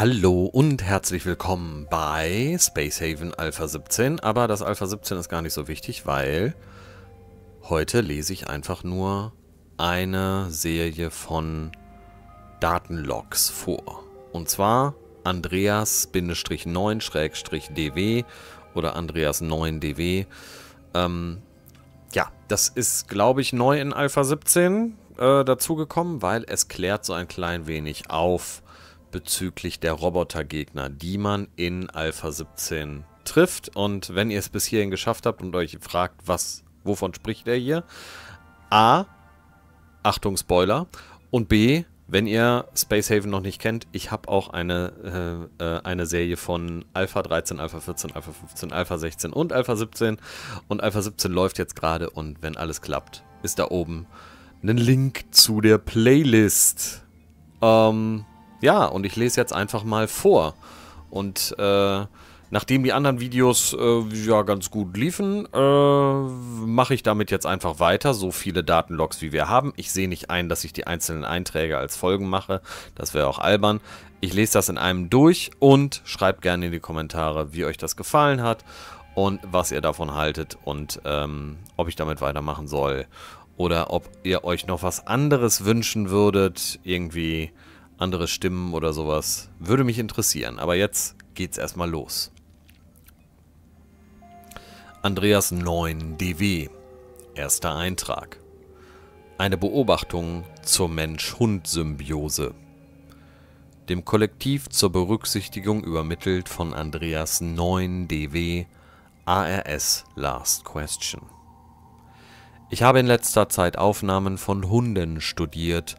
Hallo und herzlich willkommen bei Space Haven Alpha 17. Aber das Alpha 17 ist gar nicht so wichtig, weil heute lese ich einfach nur eine Serie von Datenlogs vor. Und zwar Andreas-9-DW oder Andreas9DW. Ähm, ja, das ist, glaube ich, neu in Alpha 17 äh, dazugekommen, weil es klärt so ein klein wenig auf, bezüglich der Robotergegner, die man in Alpha 17 trifft. Und wenn ihr es bis hierhin geschafft habt und euch fragt, was, wovon spricht er hier? A, Achtung Spoiler. Und B, wenn ihr Space Haven noch nicht kennt, ich habe auch eine, äh, äh, eine Serie von Alpha 13, Alpha 14, Alpha 15, Alpha 16 und Alpha 17. Und Alpha 17 läuft jetzt gerade und wenn alles klappt, ist da oben ein Link zu der Playlist. Ähm, ja, und ich lese jetzt einfach mal vor. Und äh, nachdem die anderen Videos äh, ja ganz gut liefen, äh, mache ich damit jetzt einfach weiter, so viele Datenlogs wie wir haben. Ich sehe nicht ein, dass ich die einzelnen Einträge als Folgen mache, das wäre auch albern. Ich lese das in einem durch und schreibt gerne in die Kommentare, wie euch das gefallen hat und was ihr davon haltet und ähm, ob ich damit weitermachen soll oder ob ihr euch noch was anderes wünschen würdet, irgendwie andere Stimmen oder sowas. Würde mich interessieren, aber jetzt geht's erstmal los. Andreas 9 DW. Erster Eintrag. Eine Beobachtung zur Mensch-Hund-Symbiose. Dem Kollektiv zur Berücksichtigung übermittelt von Andreas 9 DW ARS Last Question. Ich habe in letzter Zeit Aufnahmen von Hunden studiert.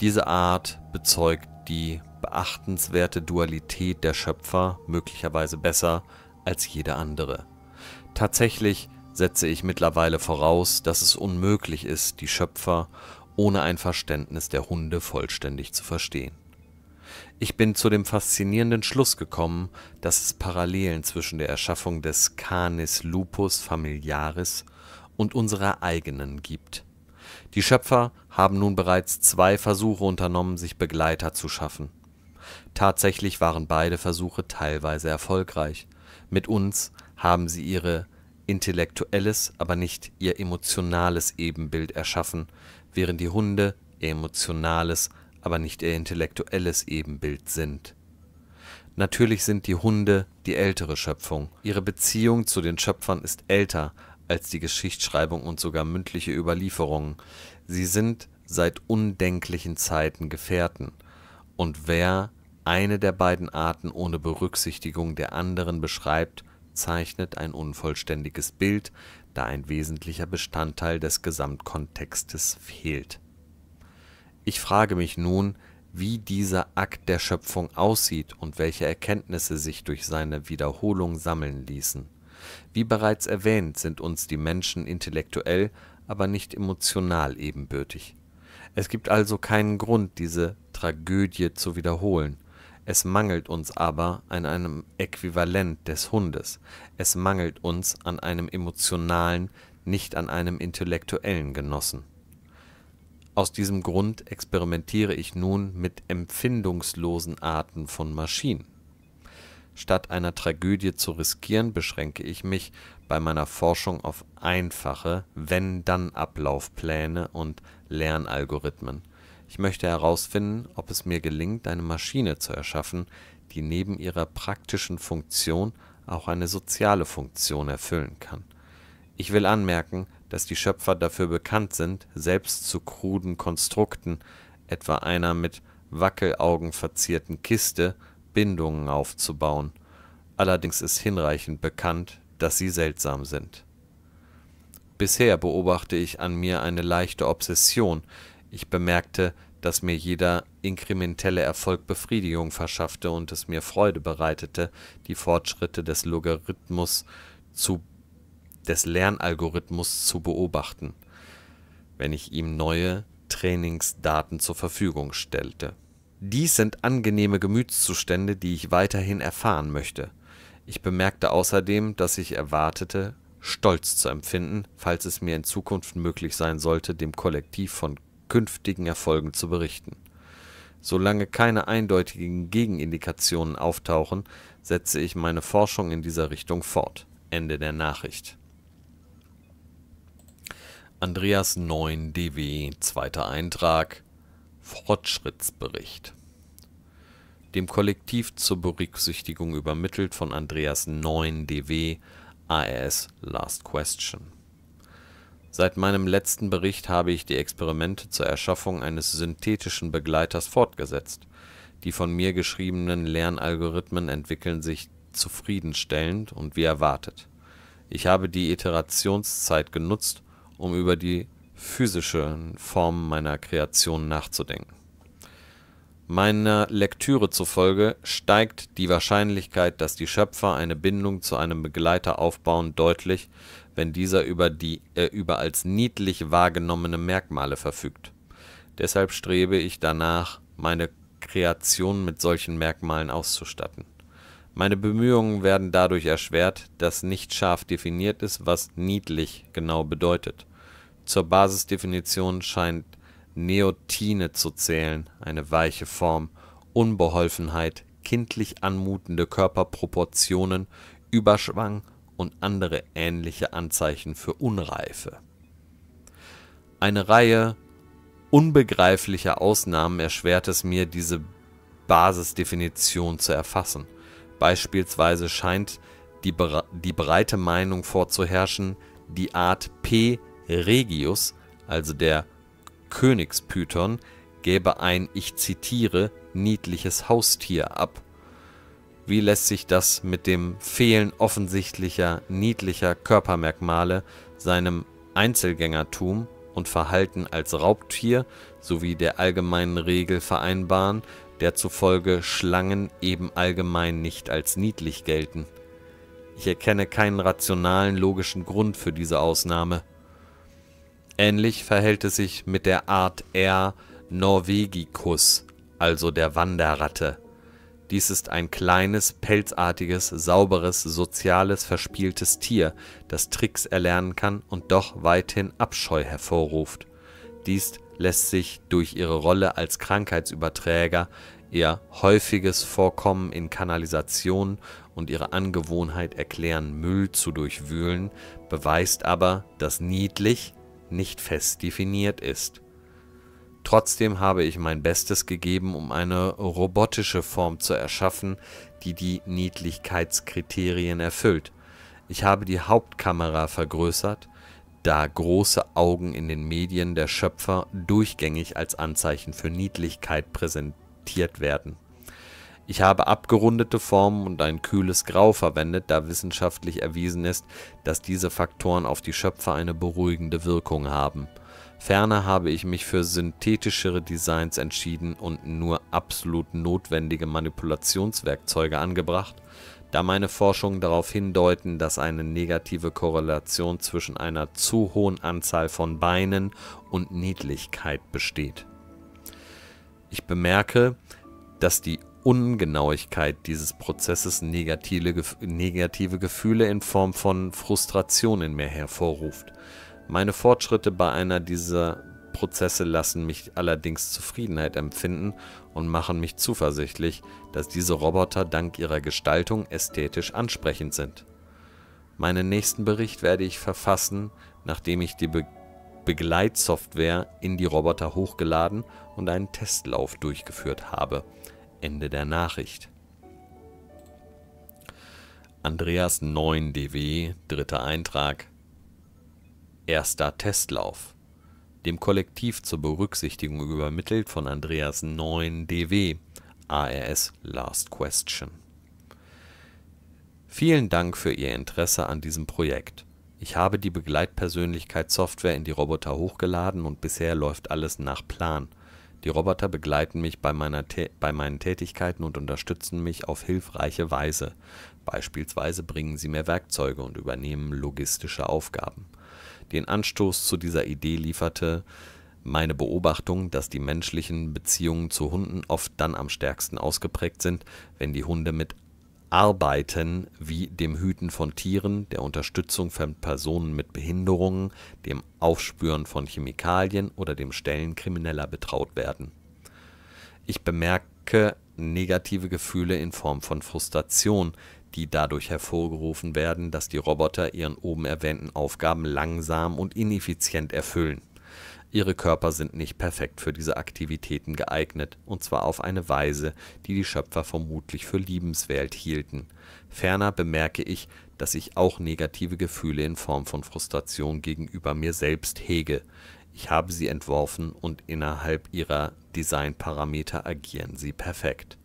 Diese Art bezeugt die beachtenswerte Dualität der Schöpfer möglicherweise besser als jede andere. Tatsächlich setze ich mittlerweile voraus, dass es unmöglich ist, die Schöpfer ohne ein Verständnis der Hunde vollständig zu verstehen. Ich bin zu dem faszinierenden Schluss gekommen, dass es Parallelen zwischen der Erschaffung des Canis lupus familiaris und unserer eigenen gibt – die Schöpfer haben nun bereits zwei Versuche unternommen, sich Begleiter zu schaffen. Tatsächlich waren beide Versuche teilweise erfolgreich. Mit uns haben sie ihr intellektuelles, aber nicht ihr emotionales Ebenbild erschaffen, während die Hunde ihr emotionales, aber nicht ihr intellektuelles Ebenbild sind. Natürlich sind die Hunde die ältere Schöpfung. Ihre Beziehung zu den Schöpfern ist älter, als die Geschichtsschreibung und sogar mündliche Überlieferungen. Sie sind seit undenklichen Zeiten Gefährten. Und wer eine der beiden Arten ohne Berücksichtigung der anderen beschreibt, zeichnet ein unvollständiges Bild, da ein wesentlicher Bestandteil des Gesamtkontextes fehlt. Ich frage mich nun, wie dieser Akt der Schöpfung aussieht und welche Erkenntnisse sich durch seine Wiederholung sammeln ließen. Wie bereits erwähnt sind uns die Menschen intellektuell, aber nicht emotional ebenbürtig. Es gibt also keinen Grund, diese Tragödie zu wiederholen. Es mangelt uns aber an einem Äquivalent des Hundes. Es mangelt uns an einem emotionalen, nicht an einem intellektuellen Genossen. Aus diesem Grund experimentiere ich nun mit empfindungslosen Arten von Maschinen Statt einer Tragödie zu riskieren, beschränke ich mich bei meiner Forschung auf einfache – wenn, dann Ablaufpläne und Lernalgorithmen. Ich möchte herausfinden, ob es mir gelingt, eine Maschine zu erschaffen, die neben ihrer praktischen Funktion auch eine soziale Funktion erfüllen kann. Ich will anmerken, dass die Schöpfer dafür bekannt sind, selbst zu kruden Konstrukten, etwa einer mit Wackelaugen verzierten Kiste Bindungen aufzubauen, allerdings ist hinreichend bekannt, dass sie seltsam sind. Bisher beobachte ich an mir eine leichte Obsession. Ich bemerkte, dass mir jeder inkrementelle Erfolg Befriedigung verschaffte und es mir Freude bereitete, die Fortschritte des Logarithmus zu des Lernalgorithmus zu beobachten, wenn ich ihm neue Trainingsdaten zur Verfügung stellte. Dies sind angenehme Gemütszustände, die ich weiterhin erfahren möchte. Ich bemerkte außerdem, dass ich erwartete, Stolz zu empfinden, falls es mir in Zukunft möglich sein sollte, dem Kollektiv von künftigen Erfolgen zu berichten. Solange keine eindeutigen Gegenindikationen auftauchen, setze ich meine Forschung in dieser Richtung fort. Ende der Nachricht. Andreas 9 DW, zweiter Eintrag Fortschrittsbericht dem Kollektiv zur Berücksichtigung übermittelt von Andreas 9 DW ARS Last Question. Seit meinem letzten Bericht habe ich die Experimente zur Erschaffung eines synthetischen Begleiters fortgesetzt. Die von mir geschriebenen Lernalgorithmen entwickeln sich zufriedenstellend und wie erwartet. Ich habe die Iterationszeit genutzt, um über die physischen Formen meiner Kreation nachzudenken. Meiner Lektüre zufolge steigt die Wahrscheinlichkeit, dass die Schöpfer eine Bindung zu einem Begleiter aufbauen, deutlich, wenn dieser über, die, äh, über als niedlich wahrgenommene Merkmale verfügt. Deshalb strebe ich danach, meine Kreation mit solchen Merkmalen auszustatten. Meine Bemühungen werden dadurch erschwert, dass nicht scharf definiert ist, was niedlich genau bedeutet. Zur Basisdefinition scheint Neotine zu zählen (eine weiche Form), Unbeholfenheit, kindlich anmutende Körperproportionen, Überschwang und andere ähnliche Anzeichen für Unreife. Eine Reihe unbegreiflicher Ausnahmen erschwert es mir, diese Basisdefinition zu erfassen. Beispielsweise scheint die breite Meinung vorzuherrschen, die Art P regius, also der Königspython, gäbe ein, ich zitiere, niedliches Haustier ab. Wie lässt sich das mit dem Fehlen offensichtlicher niedlicher Körpermerkmale, seinem Einzelgängertum und Verhalten als Raubtier sowie der allgemeinen Regel vereinbaren, der zufolge Schlangen eben allgemein nicht als niedlich gelten? Ich erkenne keinen rationalen, logischen Grund für diese Ausnahme. Ähnlich verhält es sich mit der Art R. norwegicus, also der Wanderratte. Dies ist ein kleines, pelzartiges, sauberes, soziales, verspieltes Tier, das Tricks erlernen kann und doch weithin Abscheu hervorruft. Dies lässt sich durch ihre Rolle als Krankheitsüberträger, ihr häufiges Vorkommen in Kanalisationen und ihre Angewohnheit erklären, Müll zu durchwühlen, beweist aber, dass niedlich nicht fest definiert ist. Trotzdem habe ich mein Bestes gegeben, um eine robotische Form zu erschaffen, die die Niedlichkeitskriterien erfüllt. Ich habe die Hauptkamera vergrößert, da große Augen in den Medien der Schöpfer durchgängig als Anzeichen für Niedlichkeit präsentiert werden. Ich habe abgerundete Formen und ein kühles Grau verwendet, da wissenschaftlich erwiesen ist, dass diese Faktoren auf die Schöpfer eine beruhigende Wirkung haben. Ferner habe ich mich für synthetischere Designs entschieden und nur absolut notwendige Manipulationswerkzeuge angebracht, da meine Forschungen darauf hindeuten, dass eine negative Korrelation zwischen einer zu hohen Anzahl von Beinen und Niedlichkeit besteht. Ich bemerke, dass die Ungenauigkeit dieses Prozesses negative, negative Gefühle in Form von Frustration in mir hervorruft. Meine Fortschritte bei einer dieser Prozesse lassen mich allerdings Zufriedenheit empfinden und machen mich zuversichtlich, dass diese Roboter dank ihrer Gestaltung ästhetisch ansprechend sind. Meinen nächsten Bericht werde ich verfassen, nachdem ich die Be Begleitsoftware in die Roboter hochgeladen und einen Testlauf durchgeführt habe. Ende der Nachricht. Andreas 9 DW, dritter Eintrag. Erster Testlauf. Dem Kollektiv zur Berücksichtigung übermittelt von Andreas 9 DW, ARS Last Question. Vielen Dank für Ihr Interesse an diesem Projekt. Ich habe die Begleitpersönlichkeitssoftware in die Roboter hochgeladen und bisher läuft alles nach Plan. Die Roboter begleiten mich bei, bei meinen Tätigkeiten und unterstützen mich auf hilfreiche Weise. Beispielsweise bringen sie mir Werkzeuge und übernehmen logistische Aufgaben. Den Anstoß zu dieser Idee lieferte meine Beobachtung, dass die menschlichen Beziehungen zu Hunden oft dann am stärksten ausgeprägt sind, wenn die Hunde mit Arbeiten wie dem Hüten von Tieren, der Unterstützung von Personen mit Behinderungen, dem Aufspüren von Chemikalien oder dem Stellen Krimineller betraut werden. Ich bemerke negative Gefühle in Form von Frustration, die dadurch hervorgerufen werden, dass die Roboter ihren oben erwähnten Aufgaben langsam und ineffizient erfüllen Ihre Körper sind nicht perfekt für diese Aktivitäten geeignet, und zwar auf eine Weise, die die Schöpfer vermutlich für liebenswert hielten. Ferner bemerke ich, dass ich auch negative Gefühle in Form von Frustration gegenüber mir selbst hege. Ich habe sie entworfen und innerhalb ihrer Designparameter agieren sie perfekt.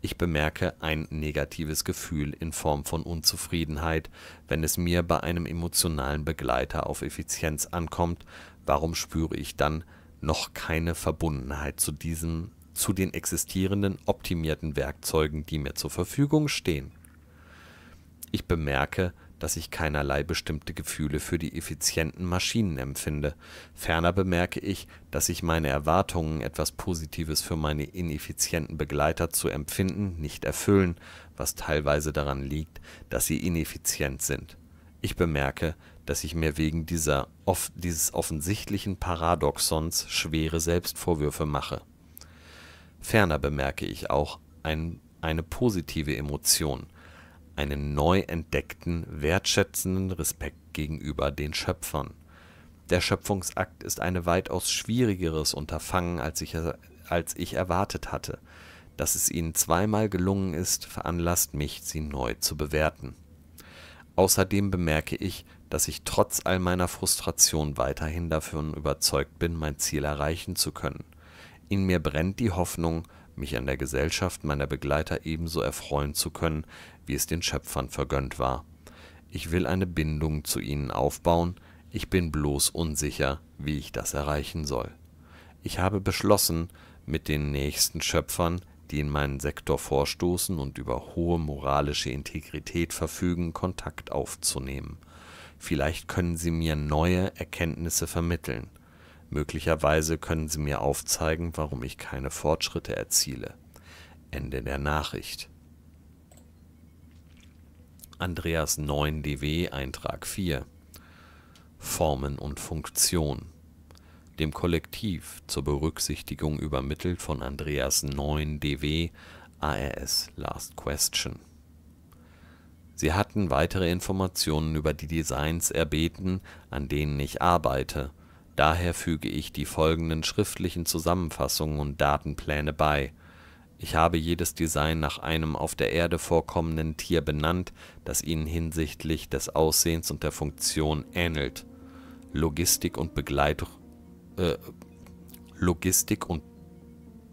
Ich bemerke ein negatives Gefühl in Form von Unzufriedenheit, wenn es mir bei einem emotionalen Begleiter auf Effizienz ankommt, warum spüre ich dann noch keine Verbundenheit zu diesem, zu den existierenden optimierten Werkzeugen, die mir zur Verfügung stehen? Ich bemerke, dass ich keinerlei bestimmte Gefühle für die effizienten Maschinen empfinde. Ferner bemerke ich, dass ich meine Erwartungen, etwas Positives für meine ineffizienten Begleiter zu empfinden, nicht erfüllen, was teilweise daran liegt, dass sie ineffizient sind. Ich bemerke, dass ich mir wegen dieser, dieses offensichtlichen Paradoxons schwere Selbstvorwürfe mache. Ferner bemerke ich auch ein, eine positive Emotion, einen neu entdeckten, wertschätzenden Respekt gegenüber den Schöpfern. Der Schöpfungsakt ist ein weitaus schwierigeres Unterfangen, als ich, als ich erwartet hatte. Dass es ihnen zweimal gelungen ist, veranlasst mich, sie neu zu bewerten. Außerdem bemerke ich, dass ich trotz all meiner Frustration weiterhin davon überzeugt bin, mein Ziel erreichen zu können. In mir brennt die Hoffnung, mich an der Gesellschaft meiner Begleiter ebenso erfreuen zu können, wie es den Schöpfern vergönnt war. Ich will eine Bindung zu ihnen aufbauen, ich bin bloß unsicher, wie ich das erreichen soll. Ich habe beschlossen, mit den nächsten Schöpfern die in meinen Sektor vorstoßen und über hohe moralische Integrität verfügen, Kontakt aufzunehmen. Vielleicht können sie mir neue Erkenntnisse vermitteln. Möglicherweise können sie mir aufzeigen, warum ich keine Fortschritte erziele. Ende der Nachricht. Andreas 9 DW Eintrag 4 Formen und Funktion dem Kollektiv zur Berücksichtigung übermittelt von Andreas 9 dw ARS Last Question. Sie hatten weitere Informationen über die Designs erbeten, an denen ich arbeite, daher füge ich die folgenden schriftlichen Zusammenfassungen und Datenpläne bei. Ich habe jedes Design nach einem auf der Erde vorkommenden Tier benannt, das ihnen hinsichtlich des Aussehens und der Funktion ähnelt. Logistik und Begleitung äh, Logistik- und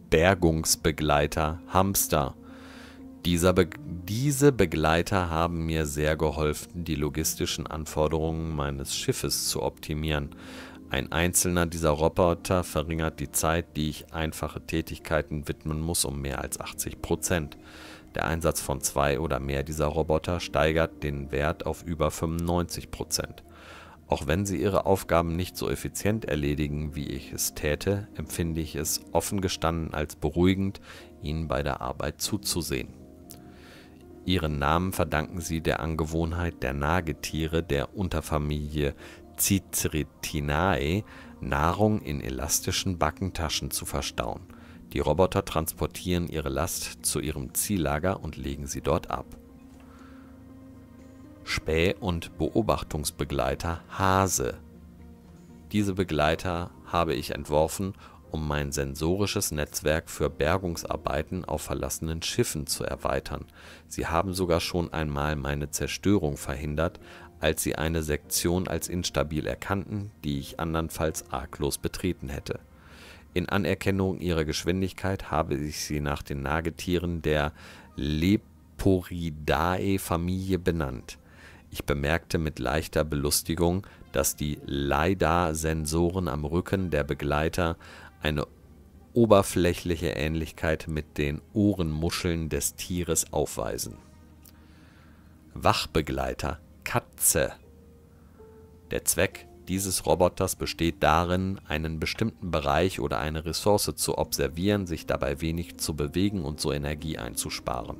Bergungsbegleiter Hamster. Dieser Be diese Begleiter haben mir sehr geholfen, die logistischen Anforderungen meines Schiffes zu optimieren. Ein einzelner dieser Roboter verringert die Zeit, die ich einfache Tätigkeiten widmen muss, um mehr als 80 Prozent. Der Einsatz von zwei oder mehr dieser Roboter steigert den Wert auf über 95 Prozent. Auch wenn sie ihre Aufgaben nicht so effizient erledigen, wie ich es täte, empfinde ich es offen gestanden als beruhigend, ihnen bei der Arbeit zuzusehen. Ihren Namen verdanken sie der Angewohnheit der Nagetiere der Unterfamilie Cicritinae, Nahrung in elastischen Backentaschen zu verstauen. Die Roboter transportieren ihre Last zu ihrem Ziellager und legen sie dort ab. Späh- und Beobachtungsbegleiter Hase. Diese Begleiter habe ich entworfen, um mein sensorisches Netzwerk für Bergungsarbeiten auf verlassenen Schiffen zu erweitern. Sie haben sogar schon einmal meine Zerstörung verhindert, als sie eine Sektion als instabil erkannten, die ich andernfalls arglos betreten hätte. In Anerkennung ihrer Geschwindigkeit habe ich sie nach den Nagetieren der Leporidae-Familie benannt. Ich bemerkte mit leichter Belustigung, dass die LiDAR-Sensoren am Rücken der Begleiter eine oberflächliche Ähnlichkeit mit den Ohrenmuscheln des Tieres aufweisen. Wachbegleiter Katze. Der Zweck dieses Roboters besteht darin, einen bestimmten Bereich oder eine Ressource zu observieren, sich dabei wenig zu bewegen und so Energie einzusparen.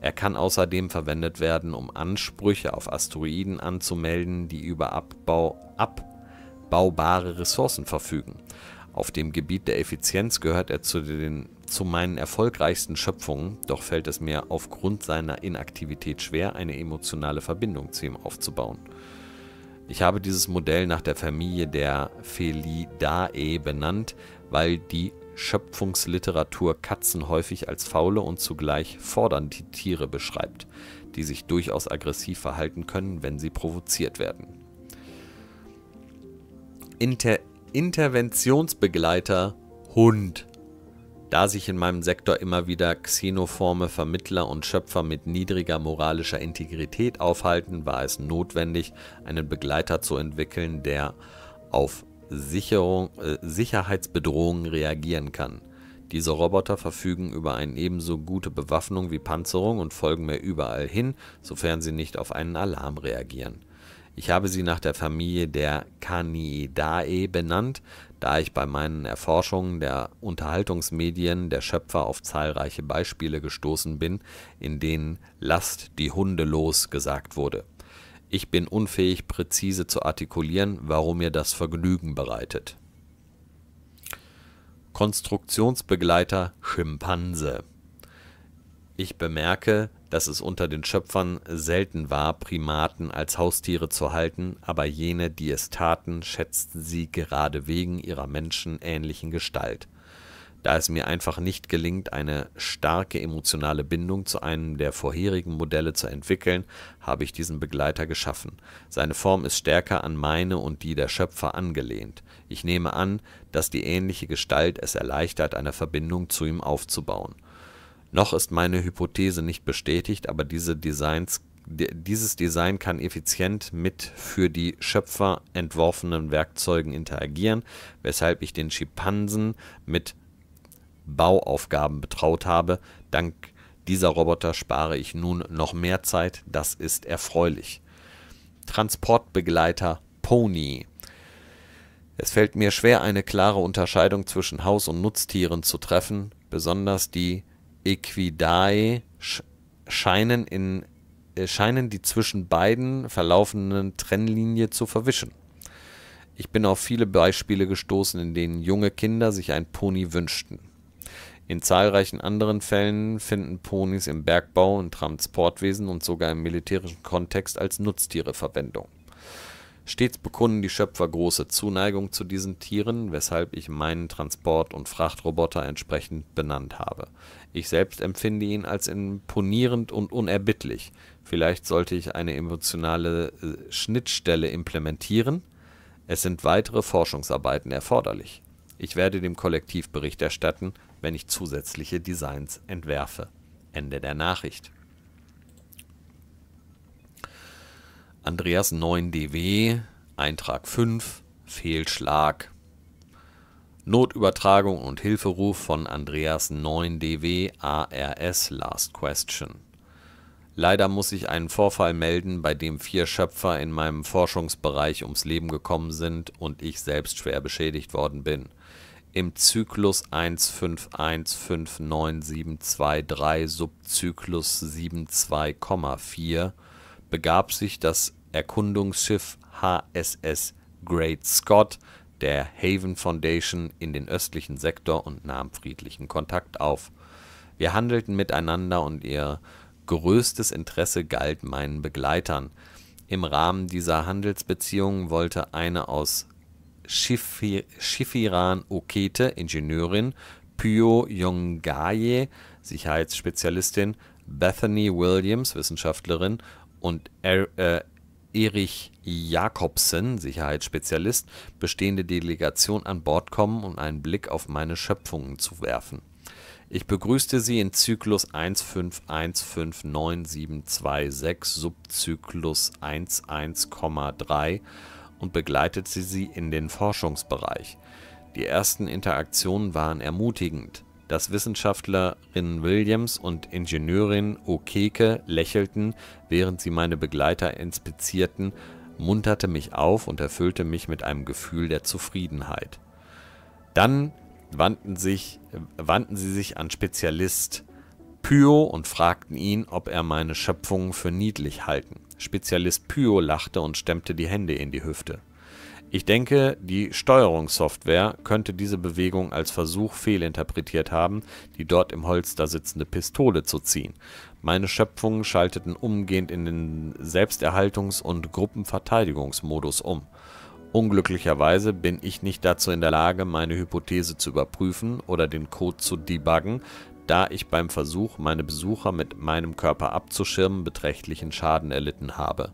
Er kann außerdem verwendet werden, um Ansprüche auf Asteroiden anzumelden, die über Abbau, abbaubare Ressourcen verfügen. Auf dem Gebiet der Effizienz gehört er zu, den, zu meinen erfolgreichsten Schöpfungen, doch fällt es mir aufgrund seiner Inaktivität schwer, eine emotionale Verbindung zu ihm aufzubauen. Ich habe dieses Modell nach der Familie der Felidae benannt, weil die Schöpfungsliteratur Katzen häufig als faule und zugleich fordernde Tiere beschreibt, die sich durchaus aggressiv verhalten können, wenn sie provoziert werden. Inter Interventionsbegleiter Hund da sich in meinem Sektor immer wieder xenoforme Vermittler und Schöpfer mit niedriger moralischer Integrität aufhalten, war es notwendig, einen Begleiter zu entwickeln, der auf Sicherung, äh, Sicherheitsbedrohungen reagieren kann. Diese Roboter verfügen über eine ebenso gute Bewaffnung wie Panzerung und folgen mir überall hin, sofern sie nicht auf einen Alarm reagieren. Ich habe sie nach der Familie der Canidae benannt, da ich bei meinen Erforschungen der Unterhaltungsmedien der Schöpfer auf zahlreiche Beispiele gestoßen bin, in denen lasst die Hunde los gesagt wurde. Ich bin unfähig, präzise zu artikulieren, warum mir das Vergnügen bereitet. Konstruktionsbegleiter Schimpanse ich bemerke, dass es unter den Schöpfern selten war, Primaten als Haustiere zu halten, aber jene, die es taten, schätzten sie gerade wegen ihrer menschenähnlichen Gestalt. Da es mir einfach nicht gelingt, eine starke emotionale Bindung zu einem der vorherigen Modelle zu entwickeln, habe ich diesen Begleiter geschaffen. Seine Form ist stärker an meine und die der Schöpfer angelehnt. Ich nehme an, dass die ähnliche Gestalt es erleichtert, eine Verbindung zu ihm aufzubauen noch ist meine Hypothese nicht bestätigt, aber diese Designs, dieses Design kann effizient mit für die Schöpfer entworfenen Werkzeugen interagieren, weshalb ich den Schimpansen mit Bauaufgaben betraut habe. Dank dieser Roboter spare ich nun noch mehr Zeit, das ist erfreulich. Transportbegleiter Pony. Es fällt mir schwer, eine klare Unterscheidung zwischen Haus- und Nutztieren zu treffen, besonders die Equidae scheinen, in, äh, scheinen die zwischen beiden verlaufenden Trennlinie zu verwischen. Ich bin auf viele Beispiele gestoßen, in denen junge Kinder sich ein Pony wünschten. In zahlreichen anderen Fällen finden Ponys im Bergbau und Transportwesen und sogar im militärischen Kontext als Nutztiere Verwendung. Stets bekunden die Schöpfer große Zuneigung zu diesen Tieren, weshalb ich meinen Transport und Frachtroboter entsprechend benannt habe. Ich selbst empfinde ihn als imponierend und unerbittlich. Vielleicht sollte ich eine emotionale äh, Schnittstelle implementieren? Es sind weitere Forschungsarbeiten erforderlich. Ich werde dem Kollektiv Bericht erstatten, wenn ich zusätzliche Designs entwerfe. Ende der Nachricht Andreas 9DW, Eintrag 5, Fehlschlag. Notübertragung und Hilferuf von Andreas 9DW ARS Last Question. Leider muss ich einen Vorfall melden, bei dem vier Schöpfer in meinem Forschungsbereich ums Leben gekommen sind und ich selbst schwer beschädigt worden bin. Im Zyklus 1515972.3 Subzyklus 72,4 begab sich das Erkundungsschiff HSS Great Scott der Haven Foundation in den östlichen Sektor und nahm friedlichen Kontakt auf. Wir handelten miteinander und ihr größtes Interesse galt meinen Begleitern. Im Rahmen dieser Handelsbeziehungen wollte eine aus Schifir Schifiran Okete, Ingenieurin, Pyo Yongaye, Sicherheitsspezialistin, Bethany Williams, Wissenschaftlerin und er, äh, Erich Jakobsen, Sicherheitsspezialist, bestehende Delegation an Bord kommen, um einen Blick auf meine Schöpfungen zu werfen. Ich begrüßte sie in Zyklus 151592726 Subzyklus 11,3 und begleitete sie in den Forschungsbereich. Die ersten Interaktionen waren ermutigend dass Wissenschaftlerin Williams und Ingenieurin Okeke lächelten, während sie meine Begleiter inspizierten, munterte mich auf und erfüllte mich mit einem Gefühl der Zufriedenheit. Dann wandten, sich, wandten sie sich an Spezialist Pyo und fragten ihn, ob er meine Schöpfungen für niedlich halten. Spezialist Pyo lachte und stemmte die Hände in die Hüfte. Ich denke, die Steuerungssoftware könnte diese Bewegung als Versuch fehlinterpretiert haben, die dort im Holster sitzende Pistole zu ziehen. Meine Schöpfungen schalteten umgehend in den Selbsterhaltungs- und Gruppenverteidigungsmodus um. Unglücklicherweise bin ich nicht dazu in der Lage, meine Hypothese zu überprüfen oder den Code zu debuggen, da ich beim Versuch, meine Besucher mit meinem Körper abzuschirmen, beträchtlichen Schaden erlitten habe.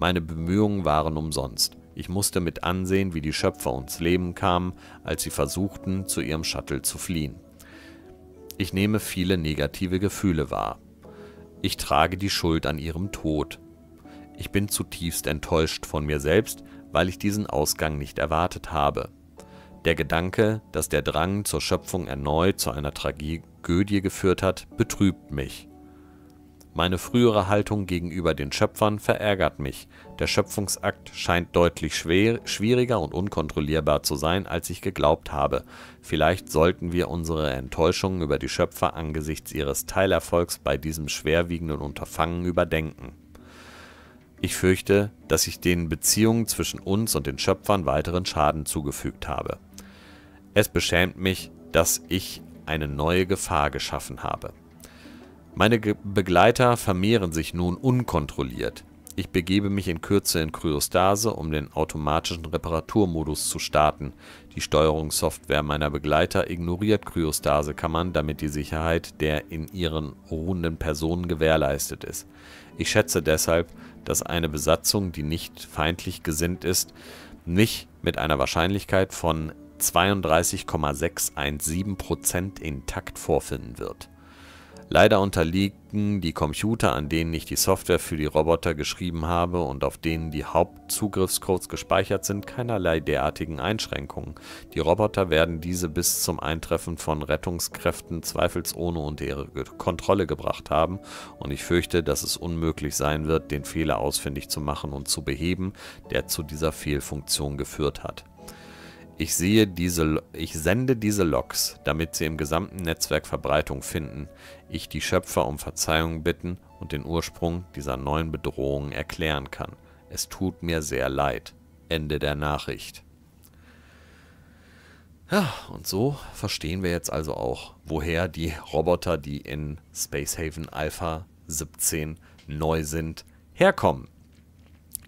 Meine Bemühungen waren umsonst. Ich musste mit ansehen, wie die Schöpfer ums Leben kamen, als sie versuchten, zu ihrem Shuttle zu fliehen. Ich nehme viele negative Gefühle wahr. Ich trage die Schuld an ihrem Tod. Ich bin zutiefst enttäuscht von mir selbst, weil ich diesen Ausgang nicht erwartet habe. Der Gedanke, dass der Drang zur Schöpfung erneut zu einer Tragödie geführt hat, betrübt mich. Meine frühere Haltung gegenüber den Schöpfern verärgert mich. Der Schöpfungsakt scheint deutlich schwer, schwieriger und unkontrollierbar zu sein, als ich geglaubt habe. Vielleicht sollten wir unsere Enttäuschung über die Schöpfer angesichts ihres Teilerfolgs bei diesem schwerwiegenden Unterfangen überdenken. Ich fürchte, dass ich den Beziehungen zwischen uns und den Schöpfern weiteren Schaden zugefügt habe. Es beschämt mich, dass ich eine neue Gefahr geschaffen habe. Meine Ge Begleiter vermehren sich nun unkontrolliert. Ich begebe mich in Kürze in Kryostase, um den automatischen Reparaturmodus zu starten. Die Steuerungssoftware meiner Begleiter ignoriert Kryostasekammern, damit die Sicherheit der in ihren ruhenden Personen gewährleistet ist. Ich schätze deshalb, dass eine Besatzung, die nicht feindlich gesinnt ist, mich mit einer Wahrscheinlichkeit von 32,617% intakt vorfinden wird. Leider unterliegen die Computer, an denen ich die Software für die Roboter geschrieben habe und auf denen die Hauptzugriffscodes gespeichert sind, keinerlei derartigen Einschränkungen. Die Roboter werden diese bis zum Eintreffen von Rettungskräften zweifelsohne unter ihre Kontrolle gebracht haben und ich fürchte, dass es unmöglich sein wird, den Fehler ausfindig zu machen und zu beheben, der zu dieser Fehlfunktion geführt hat. Ich, sehe diese, ich sende diese Logs, damit sie im gesamten Netzwerk Verbreitung finden, ich die Schöpfer um Verzeihung bitten und den Ursprung dieser neuen Bedrohung erklären kann. Es tut mir sehr leid. Ende der Nachricht. Ja, und so verstehen wir jetzt also auch, woher die Roboter, die in Spacehaven Alpha 17 neu sind, herkommen.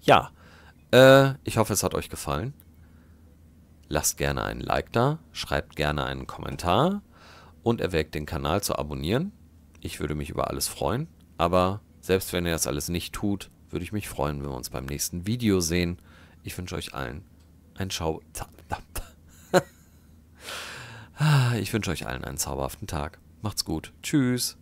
Ja, äh, ich hoffe, es hat euch gefallen. Lasst gerne einen Like da, schreibt gerne einen Kommentar und erwägt den Kanal zu abonnieren. Ich würde mich über alles freuen, aber selbst wenn ihr das alles nicht tut, würde ich mich freuen, wenn wir uns beim nächsten Video sehen. Ich wünsche euch allen einen Schau... Ich wünsche euch allen einen zauberhaften Tag. Macht's gut. Tschüss.